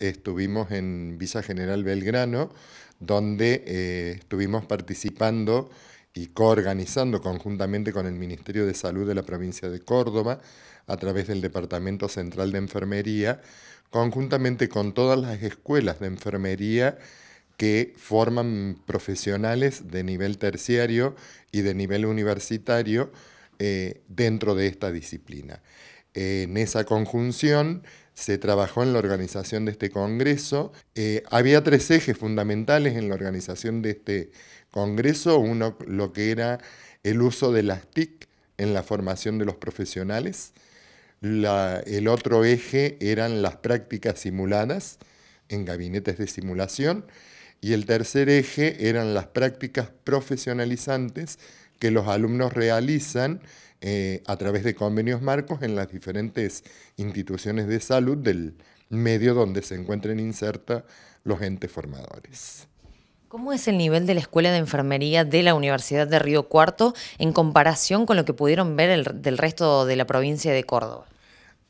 estuvimos en Villa General Belgrano, donde eh, estuvimos participando y coorganizando conjuntamente con el Ministerio de Salud de la provincia de Córdoba, a través del Departamento Central de Enfermería, conjuntamente con todas las escuelas de enfermería que forman profesionales de nivel terciario y de nivel universitario eh, dentro de esta disciplina. en esa conjunción se trabajó en la organización de este Congreso. Eh, había tres ejes fundamentales en la organización de este Congreso. Uno, lo que era el uso de las TIC en la formación de los profesionales. el otro eje eran las prácticas simuladas en gabinetes de simulación. Y el tercer eje eran las prácticas profesionalizantes que los alumnos realizan eh, a través de convenios marcos en las diferentes instituciones de salud del medio donde se encuentren inserta los entes formadores. ¿Cómo es el nivel de la Escuela de Enfermería de la Universidad de Río Cuarto en comparación con lo que pudieron ver del resto de la provincia de Córdoba?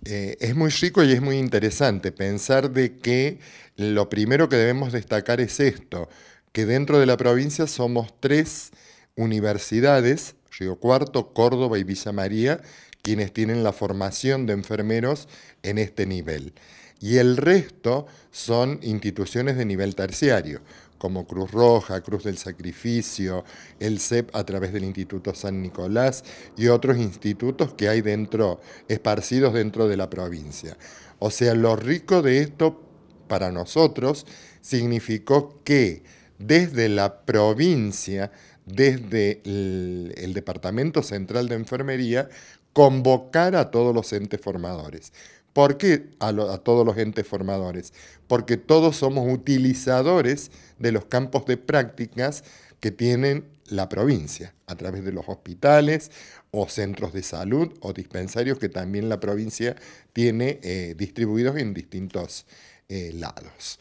Eh, es muy rico y es muy interesante pensar de que lo primero que debemos destacar es esto, que dentro de la provincia somos tres universidades Río Cuarto, Córdoba y Villa María, quienes tienen la formación de enfermeros en este nivel. Y el resto son instituciones de nivel terciario, como Cruz Roja, Cruz del Sacrificio, el CEP a través del Instituto San Nicolás y otros institutos que hay dentro, esparcidos dentro de la provincia. O sea, lo rico de esto para nosotros significó que desde la provincia, desde el, Departamento Central de Enfermería, convocar a todos los entes formadores. ¿Por qué a, todos los entes formadores? Porque todos somos utilizadores de los campos de prácticas que tienen la provincia, a través de los hospitales o centros de salud o dispensarios que también la provincia tiene eh, distribuidos en distintos eh, lados.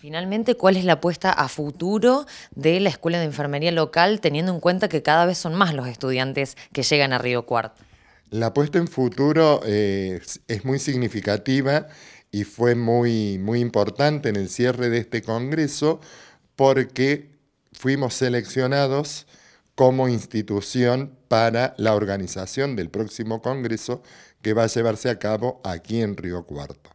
Finalmente, ¿cuál es la apuesta a futuro de la Escuela de Enfermería local, teniendo en cuenta que cada vez son más los estudiantes que llegan a Río Cuarto? La apuesta en futuro eh, es muy significativa y fue muy, muy importante en el cierre de este Congreso porque fuimos seleccionados como institución para la organización del próximo Congreso que va a llevarse a cabo aquí en Río Cuarto.